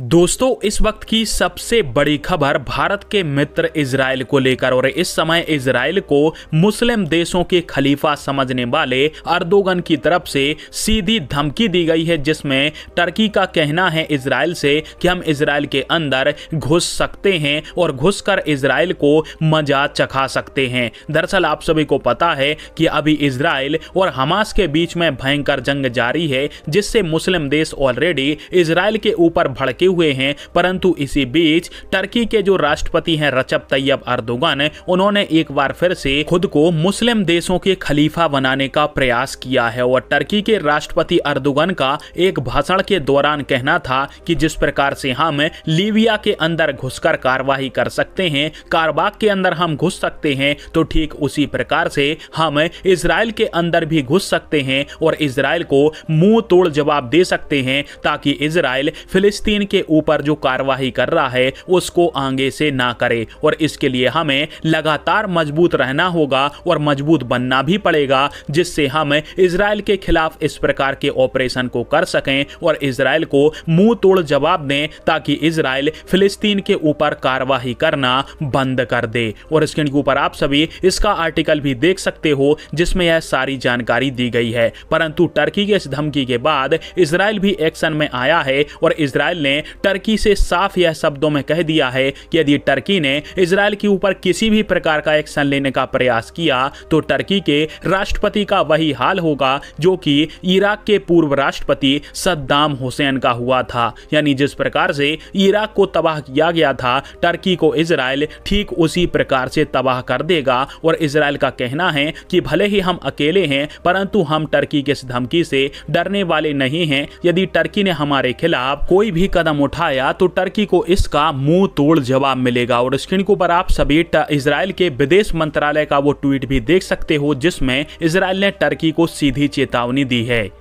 दोस्तों इस वक्त की सबसे बड़ी खबर भारत के मित्र इसराइल को लेकर और इस समय इसराइल को मुस्लिम देशों के खलीफा समझने वाले अर्दोगन की तरफ से सीधी धमकी दी गई है जिसमें टर्की का कहना है इसराइल से कि हम इसराइल के अंदर घुस सकते हैं और घुसकर इसराइल को मजा चखा सकते हैं दरअसल आप सभी को पता है कि अभी इसराइल और हमास के बीच में भयंकर जंग जारी है जिससे मुस्लिम देश ऑलरेडी इसराइल के ऊपर भड़के हुए हैं परंतु इसी बीच टर्की के जो राष्ट्रपति हैं रचब तैयब अर्दोगन उन्होंने एक बार फिर से खुद को मुस्लिम देशों के खलीफा बनाने का प्रयास किया है और टर्की के राष्ट्रपति अर्दोगन का एक भाषण के दौरान कहना था कि जिस प्रकार से हम लीबिया के अंदर घुसकर कार्यवाही कर सकते हैं कारबाग के अंदर हम घुस सकते हैं तो ठीक उसी प्रकार से हम इसराइल के अंदर भी घुस सकते हैं और इसराइल को मुंह तोड़ जवाब दे सकते हैं ताकि इसराइल फिलिस्तीन के उसके ऊपर जो कार्रवाई कर रहा है उसको आगे से ना करे और इसके लिए हमें लगातार मजबूत रहना होगा और मजबूत बनना भी पड़ेगा जिससे हम इसराइल के खिलाफ इस प्रकार के ऑपरेशन को कर सकें और इसराइल को मुंह तोड़ जवाब दें ताकि इसराइल फिलिस्तीन के ऊपर कार्रवाई करना बंद कर दे और इसके ऊपर आप सभी इसका आर्टिकल भी देख सकते हो जिसमें यह सारी जानकारी दी गई है परंतु टर्की के इस धमकी के बाद इसराइल भी एक्शन में आया है और इसराइल ने टर्की से साफ यह शब्दों में कह दिया है कि यदि टर्की ने इसराइल के ऊपर किसी भी प्रकार का एक्शन लेने का प्रयास किया तो टर्की के राष्ट्रपति का वही हाल होगा जो कि इराक के पूर्व राष्ट्रपति सद्दाम हुसैन का हुआ था यानी जिस प्रकार से इराक को तबाह किया गया था टर्की को इसराइल ठीक उसी प्रकार से तबाह कर देगा और इसराइल का कहना है कि भले ही हम अकेले हैं परंतु हम टर्की के इस धमकी से डरने वाले नहीं हैं यदि टर्की ने हमारे खिलाफ कोई भी कदम कदम उठाया तो टर्की को इसका मुंह तोड़ जवाब मिलेगा और स्क्रीन के ऊपर आप सभी इसराइल के विदेश मंत्रालय का वो ट्वीट भी देख सकते हो जिसमें इसराइल ने टर्की को सीधी चेतावनी दी है